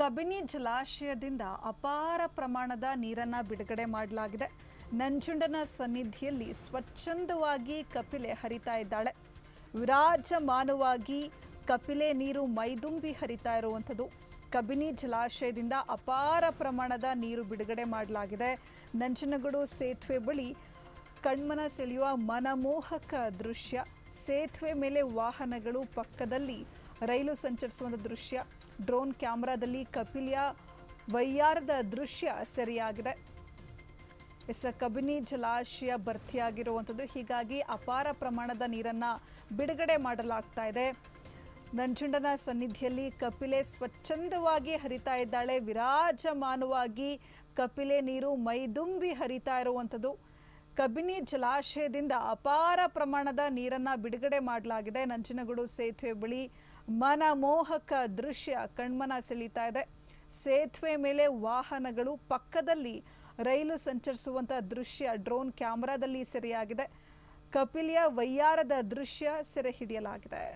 ಕಬಿನಿ ಜಲಾಶಯದಿಂದ ಅಪಾರ ಪ್ರಮಾಣದ ನೀರನ್ನು ಬಿಡುಗಡೆ ಮಾಡಲಾಗಿದೆ ನಂಜುಂಡನ ಸನ್ನಿಧಿಯಲ್ಲಿ ಸ್ವಚ್ಛಂದವಾಗಿ ಕಪಿಲೆ ಹರಿತಾ ಇದ್ದಾಳೆ ವಿರಾಜಮಾನವಾಗಿ ಕಪಿಲೆ ನೀರು ಮೈದುಂಬಿ ಹರಿತಾ ಇರುವಂಥದ್ದು ಕಬಿನಿ ಜಲಾಶಯದಿಂದ ಅಪಾರ ಪ್ರಮಾಣದ ನೀರು ಬಿಡುಗಡೆ ಮಾಡಲಾಗಿದೆ ನಂಜನಗೂಡು ಸೇತುವೆ ಬಳಿ ಕಣ್ಮನ ಸೆಳೆಯುವ ಮನಮೋಹಕ ದೃಶ್ಯ ಸೇತುವೆ ಮೇಲೆ ವಾಹನಗಳು ಪಕ್ಕದಲ್ಲಿ ರೈಲು ಸಂಚರಿಸುವಂಥ ದೃಶ್ಯ ಡ್ರೋನ್ ಕ್ಯಾಮ್ರಾದಲ್ಲಿ ಕಪಿಲಿಯ ವೈಯಾರದ ದೃಶ್ಯ ಸರಿಯಾಗಿದೆ ಎಸ್ ಕಬಿನಿ ಜಲಾಶಯ ಭರ್ತಿಯಾಗಿರುವಂಥದ್ದು ಹೀಗಾಗಿ ಅಪಾರ ಪ್ರಮಾಣದ ನೀರನ್ನು ಬಿಡುಗಡೆ ಮಾಡಲಾಗ್ತಾ ಇದೆ ನಂಜುಂಡನ ಸನ್ನಿಧಿಯಲ್ಲಿ ಕಪಿಲೆ ಸ್ವಚ್ಛಂದವಾಗಿ ಹರಿತಾ ಇದ್ದಾಳೆ ವಿರಾಜಮಾನವಾಗಿ ಕಪಿಲೆ ನೀರು ಮೈದುಂಬಿ ಹರಿತಾ ಇರುವಂಥದ್ದು ಕಬಿನಿ ಜಲಾಶಯದಿಂದ ಅಪಾರ ಪ್ರಮಾಣದ ನೀರನ್ನು ಬಿಡುಗಡೆ ಮಾಡಲಾಗಿದೆ ನಂಜನಗೂಡು ಸೇತುವೆ ಬಳಿ ಮನಮೋಹಕ ದೃಶ್ಯ ಕಣ್ಮನ ಸೆಳೀತಾ ಇದೆ ಸೇತುವೆ ಮೇಲೆ ವಾಹನಗಳು ಪಕ್ಕದಲ್ಲಿ ರೈಲು ಸಂಚರಿಸುವಂಥ ದೃಶ್ಯ ಡ್ರೋನ್ ಕ್ಯಾಮೆರಾದಲ್ಲಿ ಸೆರೆಯಾಗಿದೆ ಕಪಿಲಿಯ ವೈಯಾರದ ದೃಶ್ಯ ಸೆರೆ ಹಿಡಿಯಲಾಗಿದೆ